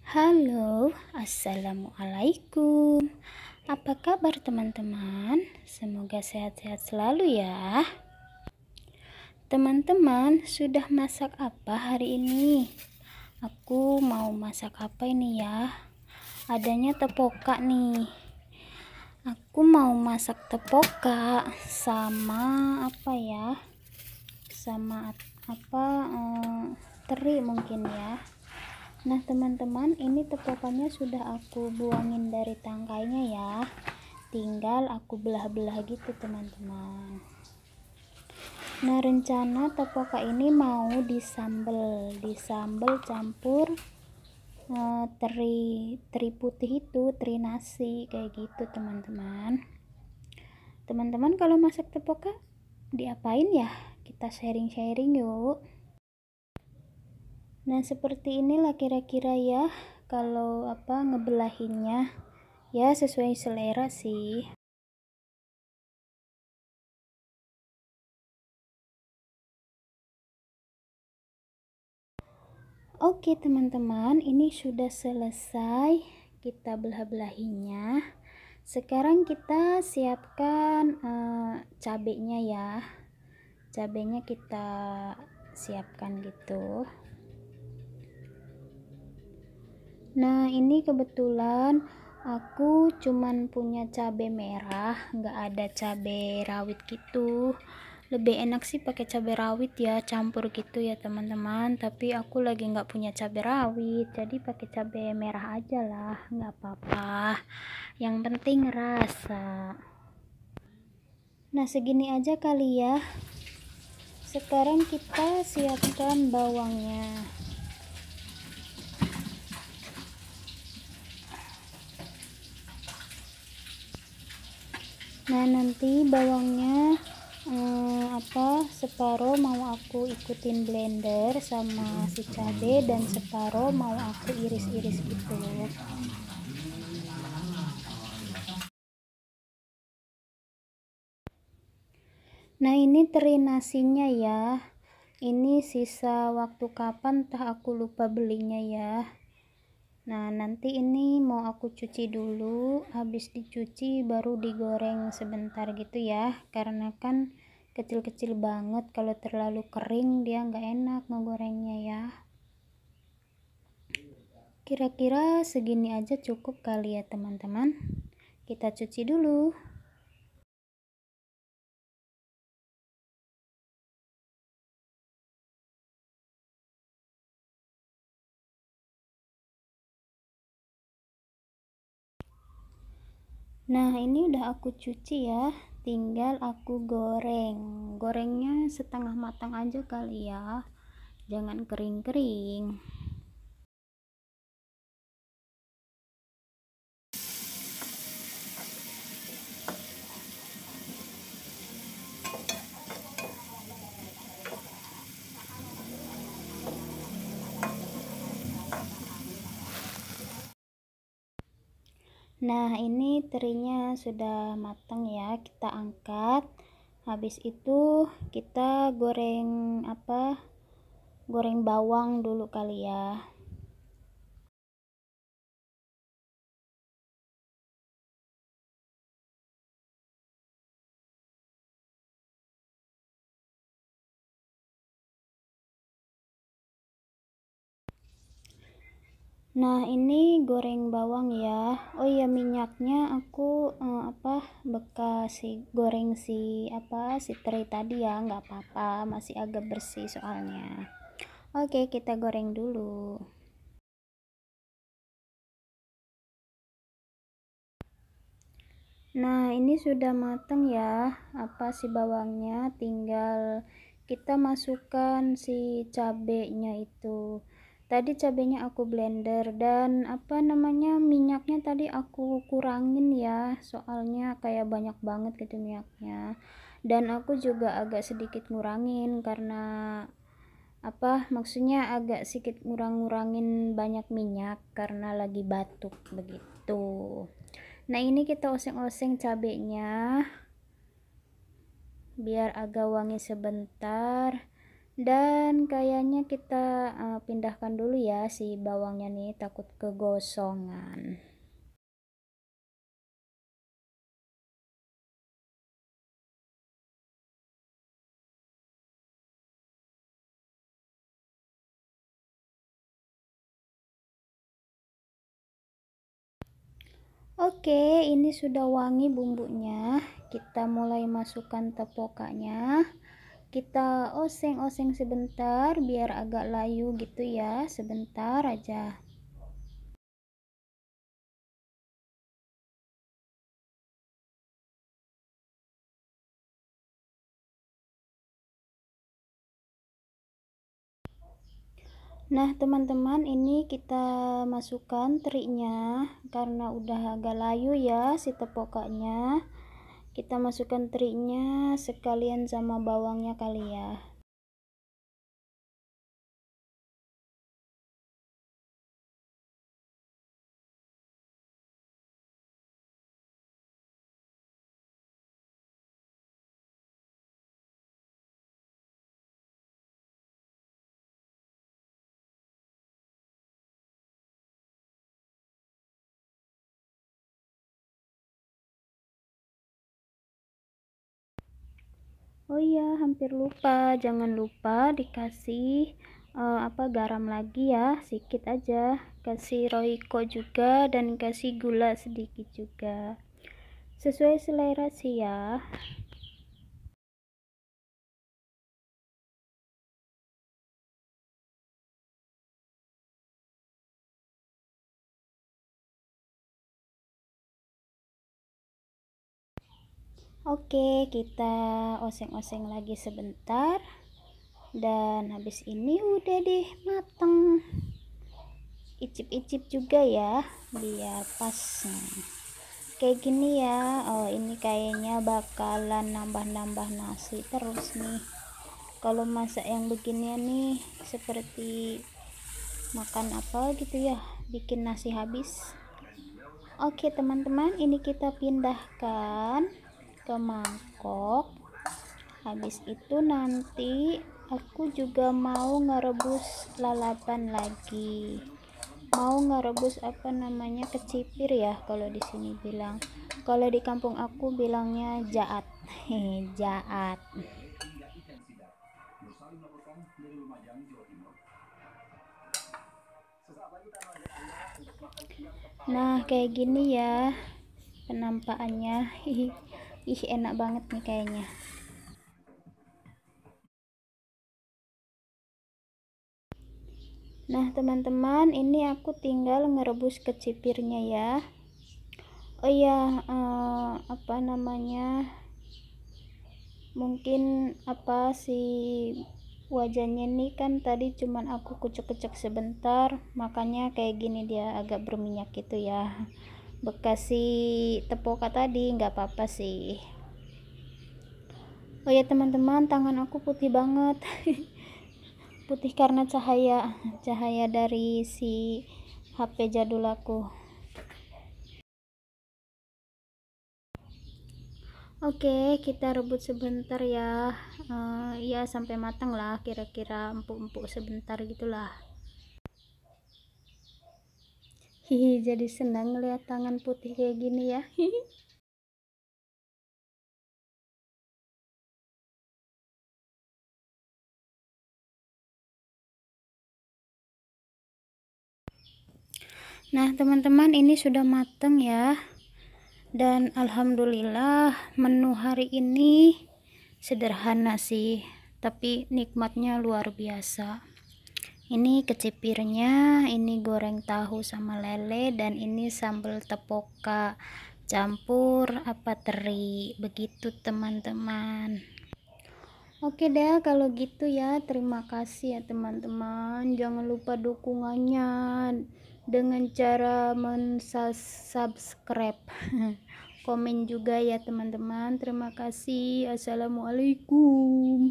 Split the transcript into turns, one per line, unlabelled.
Halo,
assalamualaikum. Apa kabar, teman-teman? Semoga sehat-sehat selalu ya. Teman-teman, sudah masak apa hari ini? Aku mau masak apa ini ya? Adanya tepoka nih. Aku mau masak tepoka sama apa ya? Sama apa? Eh, teri mungkin ya nah teman-teman ini tepokannya sudah aku buangin dari tangkainya ya tinggal aku belah-belah gitu teman-teman nah rencana tepoka ini mau disambel disambel campur uh, teri teri putih itu teri nasi kayak gitu teman-teman teman-teman kalau masak tepoka diapain ya kita sharing-sharing yuk Nah, seperti inilah kira-kira ya kalau apa ngebelahinnya. Ya, sesuai selera sih. Oke teman-teman, ini sudah selesai kita belah-belahinnya. Sekarang kita siapkan uh, cabenya ya. Cabenya kita siapkan gitu nah ini kebetulan aku cuman punya cabai merah nggak ada cabai rawit gitu lebih enak sih pakai cabai rawit ya campur gitu ya teman-teman tapi aku lagi nggak punya cabai rawit jadi pakai cabai merah aja lah nggak apa-apa yang penting rasa nah segini aja kali ya sekarang kita siapkan bawangnya nah nanti bawangnya eh, apa separuh mau aku ikutin blender sama si cabe dan separuh mau aku iris-iris gitu nah ini teri nasinya ya ini sisa waktu kapan tah aku lupa belinya ya nah nanti ini mau aku cuci dulu habis dicuci baru digoreng sebentar gitu ya karena kan kecil-kecil banget kalau terlalu kering dia nggak enak ngegorengnya ya kira-kira segini aja cukup kali ya teman-teman kita cuci dulu nah ini udah aku cuci ya tinggal aku goreng gorengnya setengah matang aja kali ya jangan kering-kering Nah, ini terinya sudah matang ya, kita angkat. Habis itu kita goreng apa? Goreng bawang dulu kali ya. Nah, ini goreng bawang ya. Oh iya minyaknya aku eh, apa bekas si goreng si apa si teri tadi ya, nggak apa-apa, masih agak bersih soalnya. Oke, kita goreng dulu. Nah, ini sudah matang ya apa si bawangnya, tinggal kita masukkan si cabenya itu tadi cabenya aku blender dan apa namanya minyaknya tadi aku kurangin ya soalnya kayak banyak banget gitu minyaknya dan aku juga agak sedikit ngurangin karena apa maksudnya agak sedikit ngurang-ngurangin banyak minyak karena lagi batuk begitu nah ini kita oseng-oseng cabenya biar agak wangi sebentar dan kayaknya kita uh, pindahkan dulu ya si bawangnya nih takut kegosongan Oke, ini sudah wangi bumbunya. Kita mulai masukkan tepokanya kita oseng-oseng sebentar biar agak layu gitu ya sebentar aja Nah, teman-teman, ini kita masukkan teriknya karena udah agak layu ya si tepokaknya kita masukkan triknya sekalian sama bawangnya kali ya oh iya hampir lupa jangan lupa dikasih uh, apa garam lagi ya sedikit aja kasih roiko juga dan kasih gula sedikit juga sesuai selera sih ya
Oke, kita
oseng-oseng lagi sebentar. Dan habis ini udah deh mateng. Icip-icip juga ya, biar pas. Kayak gini ya. Oh, ini kayaknya bakalan nambah-nambah nasi terus nih. Kalau masak yang beginian nih seperti makan apa gitu ya, bikin nasi habis. Oke, teman-teman, ini kita pindahkan ke mangkok habis itu nanti aku juga mau ngerebus lalapan lagi mau ngerebus apa namanya kecipir ya kalau di sini bilang kalau di kampung aku bilangnya jaat hehe, jaat nah kayak gini ya penampakannya ih enak banget nih kayaknya Nah, teman-teman, ini aku tinggal ngerebus kecipirnya ya. Oh iya uh, apa namanya? Mungkin apa si wajahnya ini kan tadi cuman aku kucek-kucek sebentar, makanya kayak gini dia agak berminyak gitu ya bekasi tepuk tepoka tadi nggak apa-apa sih oh ya teman-teman tangan aku putih banget putih karena cahaya cahaya dari si HP jadul aku Oke, kita rebut sebentar ya. Uh, ya sampai matang lah, kira-kira empuk-empuk sebentar gitulah hihi jadi senang lihat tangan putih kayak gini ya hihi Nah, teman-teman, ini sudah mateng ya. Dan alhamdulillah menu hari ini sederhana sih, tapi nikmatnya luar biasa ini kecipirnya ini goreng tahu sama lele dan ini sambal tepoka campur apa teri begitu teman-teman Oke deh kalau gitu ya terima kasih ya teman-teman jangan lupa dukungannya dengan cara mensubscribe komen juga ya teman-teman terima kasih assalamualaikum